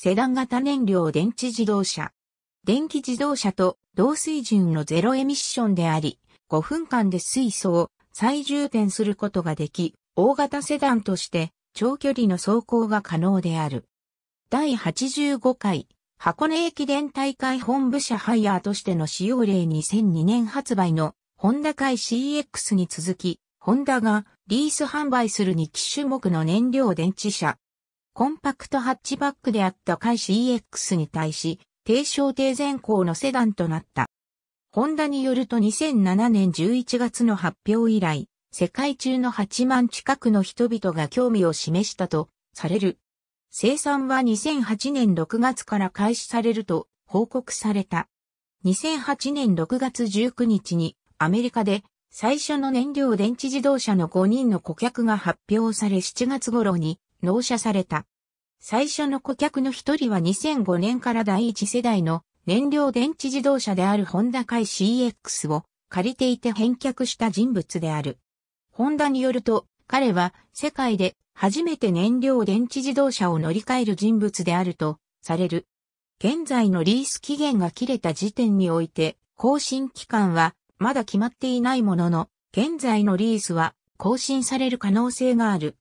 セダン型燃料電池自動車。電気自動車と同水準のゼロエミッションであり、5分間で水素を再充填することができ、大型セダンとして長距離の走行が可能である。第85回箱根駅伝大会本部車ハイヤーとしての使用例2002年発売のホンダ界 CX に続き、ホンダがリース販売する2機種目の燃料電池車コンパクトハッチバックであった始 e x に対し、低焦低前行のセダンとなった。ホンダによると2007年11月の発表以来、世界中の8万近くの人々が興味を示したとされる。生産は2008年6月から開始されると報告された。2008年6月19日にアメリカで最初の燃料電池自動車の5人の顧客が発表され7月頃に納車された。最初の顧客の一人は2005年から第一世代の燃料電池自動車であるホンダ海 CX を借りていて返却した人物である。ホンダによると、彼は世界で初めて燃料電池自動車を乗り換える人物であるとされる。現在のリース期限が切れた時点において、更新期間はまだ決まっていないものの、現在のリースは更新される可能性がある。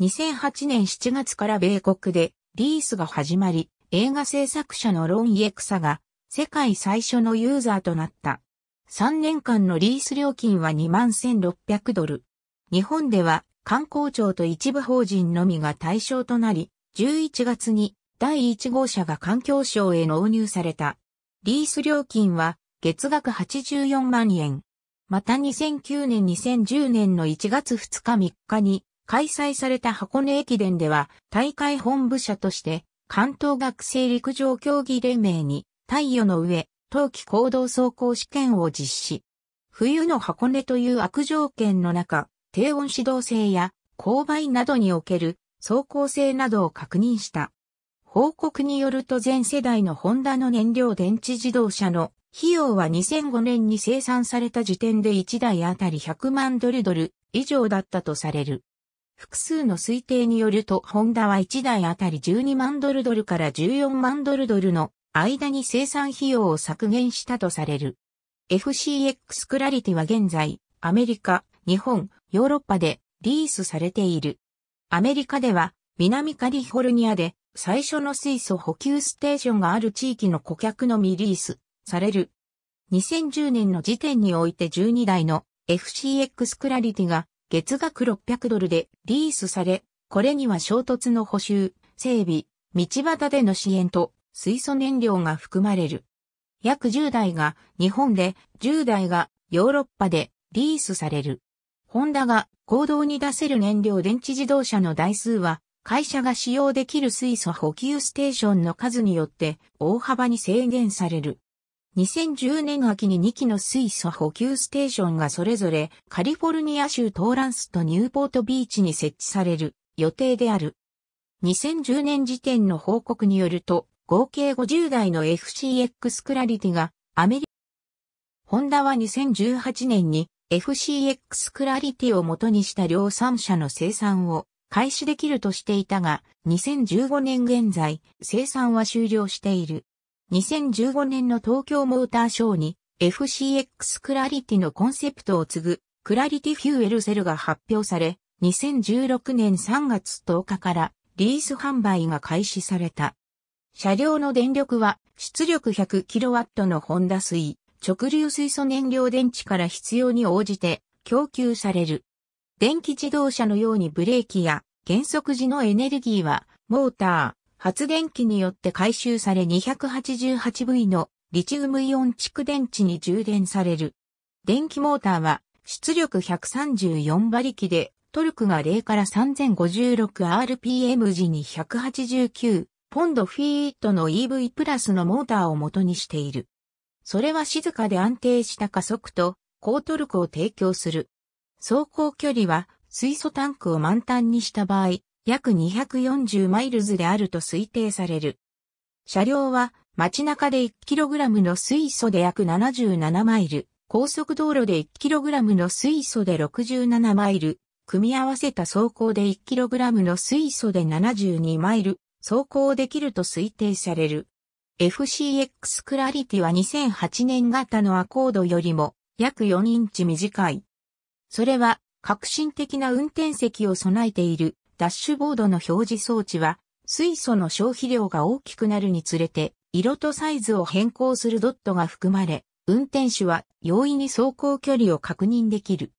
2008年7月から米国でリースが始まり、映画制作者のロン・イエクサが世界最初のユーザーとなった。3年間のリース料金は21,600ドル。日本では観光庁と一部法人のみが対象となり、11月に第1号車が環境省へ納入された。リース料金は月額84万円。また2009年2010年の1月2日3日に開催された箱根駅伝では大会本部社として関東学生陸上競技連盟に太陽の上、冬季行動走行試験を実施。冬の箱根という悪条件の中、低温指導性や勾配などにおける走行性などを確認した。報告によると全世代のホンダの燃料電池自動車の費用は2005年に生産された時点で1台あたり100万ドルドル以上だったとされる。複数の推定によると、ホンダは1台あたり12万ドルドルから14万ドルドルの間に生産費用を削減したとされる。FCX クラリティは現在、アメリカ、日本、ヨーロッパでリースされている。アメリカでは、南カリフォルニアで最初の水素補給ステーションがある地域の顧客のみリースされる。2010年の時点において12台の FCX クラリティが月額600ドルでリースされ、これには衝突の補修、整備、道端での支援と水素燃料が含まれる。約10台が日本で、10台がヨーロッパでリースされる。ホンダが行動に出せる燃料電池自動車の台数は、会社が使用できる水素補給ステーションの数によって大幅に制限される。2010年秋に2機の水素補給ステーションがそれぞれカリフォルニア州トーランスとニューポートビーチに設置される予定である。2010年時点の報告によると、合計50台の FCX クラリティがアメリカ、ホンダは2018年に FCX クラリティを元にした量産車の生産を開始できるとしていたが、2015年現在、生産は終了している。2015年の東京モーターショーに FCX クラリティのコンセプトを継ぐクラリティフューエルセルが発表され、2016年3月10日からリース販売が開始された。車両の電力は出力 100kW のホンダ水、直流水素燃料電池から必要に応じて供給される。電気自動車のようにブレーキや減速時のエネルギーはモーター、発電機によって回収され 288V のリチウムイオン蓄電池に充電される。電気モーターは出力134馬力でトルクが0から 3056rpm 時に189ポンドフィートの EV プラスのモーターを元にしている。それは静かで安定した加速と高トルクを提供する。走行距離は水素タンクを満タンにした場合、約240マイルズであると推定される。車両は街中で 1kg の水素で約77マイル、高速道路で 1kg の水素で67マイル、組み合わせた走行で 1kg の水素で72マイル、走行できると推定される。FCX クラリティは2008年型のアコードよりも約4インチ短い。それは革新的な運転席を備えているダッシュボードの表示装置は、水素の消費量が大きくなるにつれて、色とサイズを変更するドットが含まれ、運転手は容易に走行距離を確認できる。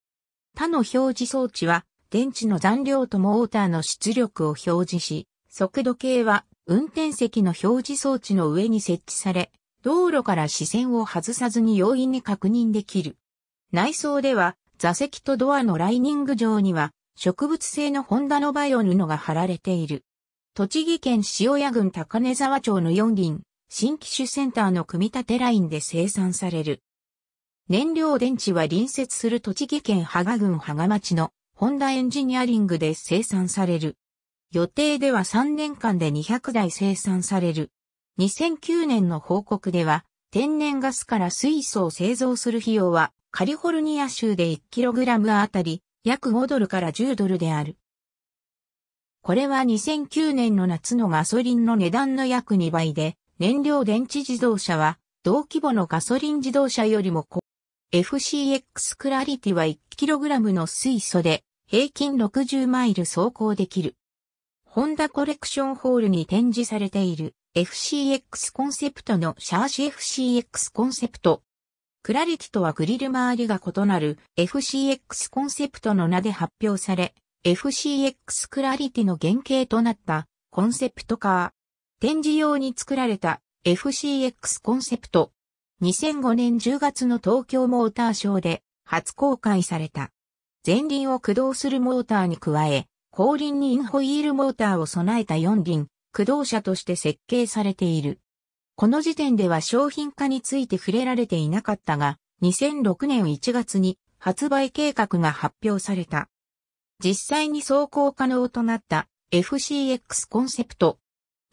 他の表示装置は、電池の残量とモーターの出力を表示し、速度計は運転席の表示装置の上に設置され、道路から視線を外さずに容易に確認できる。内装では、座席とドアのライニング上には、植物性のホンダのバイオ布が貼られている。栃木県塩谷郡高根沢町の4輪、新機種センターの組み立てラインで生産される。燃料電池は隣接する栃木県芳賀郡芳賀町のホンダエンジニアリングで生産される。予定では3年間で200台生産される。2009年の報告では、天然ガスから水素を製造する費用は、カリフォルニア州で 1kg あたり約5ドルから10ドルである。これは2009年の夏のガソリンの値段の約2倍で、燃料電池自動車は同規模のガソリン自動車よりも高。FCX クラリティは 1kg の水素で平均60マイル走行できる。ホンダコレクションホールに展示されている FCX コンセプトのシャーシ FCX コンセプトクラリティとはグリル周りが異なる FCX コンセプトの名で発表され、FCX クラリティの原型となったコンセプトカー。展示用に作られた FCX コンセプト。2005年10月の東京モーターショーで初公開された。前輪を駆動するモーターに加え、後輪にインホイールモーターを備えた4輪、駆動車として設計されている。この時点では商品化について触れられていなかったが、2006年1月に発売計画が発表された。実際に走行可能となった FCX コンセプト。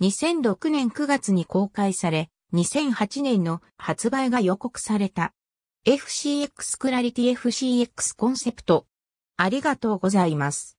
2006年9月に公開され、2008年の発売が予告された。FCX クラリティ FCX コンセプト。ありがとうございます。